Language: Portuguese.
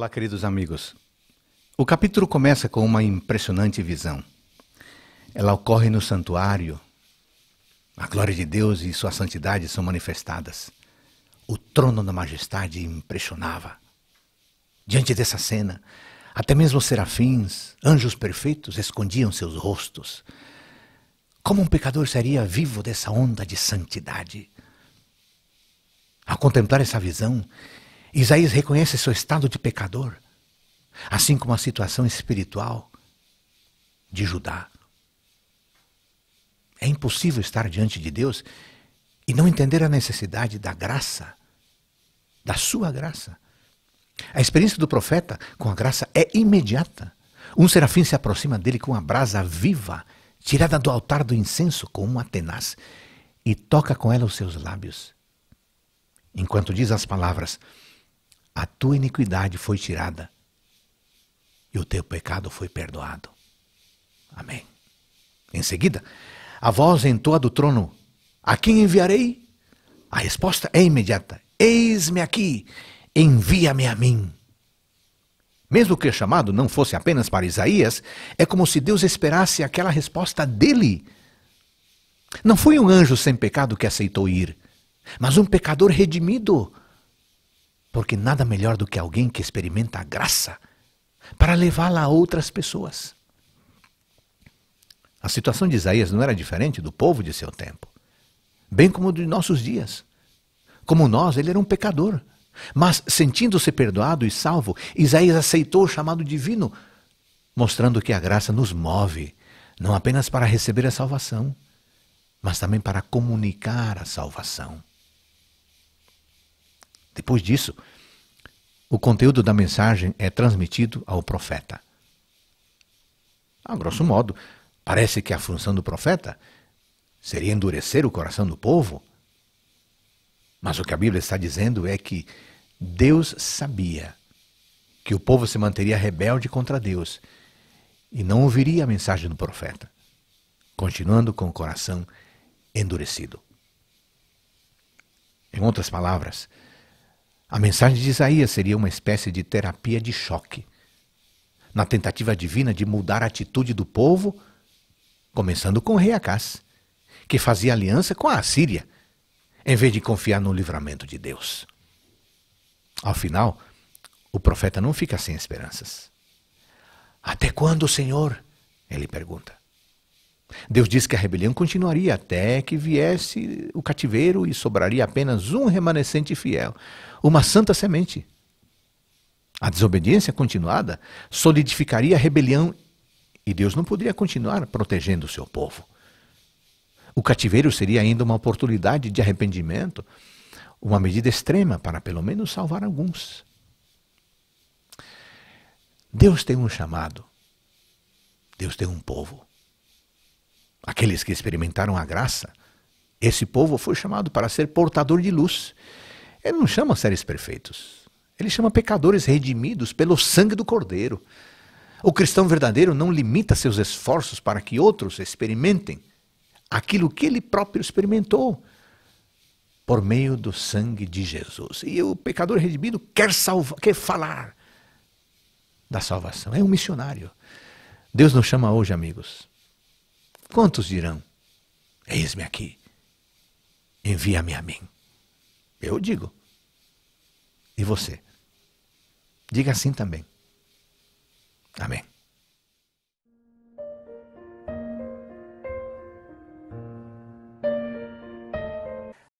Olá, queridos amigos. O capítulo começa com uma impressionante visão. Ela ocorre no santuário. A glória de Deus e sua santidade são manifestadas. O trono da majestade impressionava. Diante dessa cena, até mesmo os serafins, anjos perfeitos, escondiam seus rostos. Como um pecador seria vivo dessa onda de santidade? Ao contemplar essa visão, Isaías reconhece seu estado de pecador, assim como a situação espiritual de Judá. É impossível estar diante de Deus e não entender a necessidade da graça, da sua graça. A experiência do profeta com a graça é imediata. Um serafim se aproxima dele com uma brasa viva, tirada do altar do incenso com uma tenaz, e toca com ela os seus lábios, enquanto diz as palavras: a tua iniquidade foi tirada e o teu pecado foi perdoado. Amém. Em seguida, a voz entoa do trono: A quem enviarei? A resposta é imediata: Eis-me aqui, envia-me a mim. Mesmo que o chamado não fosse apenas para Isaías, é como se Deus esperasse aquela resposta dele. Não foi um anjo sem pecado que aceitou ir, mas um pecador redimido, porque nada melhor do que alguém que experimenta a graça para levá-la a outras pessoas. A situação de Isaías não era diferente do povo de seu tempo, bem como de nossos dias. Como nós, ele era um pecador. Mas, sentindo-se perdoado e salvo, Isaías aceitou o chamado divino, mostrando que a graça nos move, não apenas para receber a salvação, mas também para comunicar a salvação. Depois disso, o conteúdo da mensagem é transmitido ao profeta. A grosso modo, parece que a função do profeta seria endurecer o coração do povo. Mas o que a Bíblia está dizendo é que Deus sabia que o povo se manteria rebelde contra Deus e não ouviria a mensagem do profeta, continuando com o coração endurecido. Em outras palavras, a mensagem de Isaías seria uma espécie de terapia de choque, na tentativa divina de mudar a atitude do povo, começando com o rei Acás, que fazia aliança com a Assíria, em vez de confiar no livramento de Deus. Ao final, o profeta não fica sem esperanças. Até quando, Senhor? Ele pergunta. Deus disse que a rebelião continuaria até que viesse o cativeiro e sobraria apenas um remanescente fiel, uma santa semente. A desobediência continuada solidificaria a rebelião e Deus não poderia continuar protegendo o seu povo. O cativeiro seria ainda uma oportunidade de arrependimento, uma medida extrema para pelo menos salvar alguns. Deus tem um chamado, Deus tem um povo aqueles que experimentaram a graça, esse povo foi chamado para ser portador de luz. Ele não chama seres perfeitos. Ele chama pecadores redimidos pelo sangue do Cordeiro. O cristão verdadeiro não limita seus esforços para que outros experimentem aquilo que ele próprio experimentou por meio do sangue de Jesus. E o pecador redimido quer salvar, quer falar da salvação. É um missionário. Deus nos chama hoje, amigos, Quantos dirão: Eis-me aqui, envia-me a mim? Eu digo. E você? Diga assim também.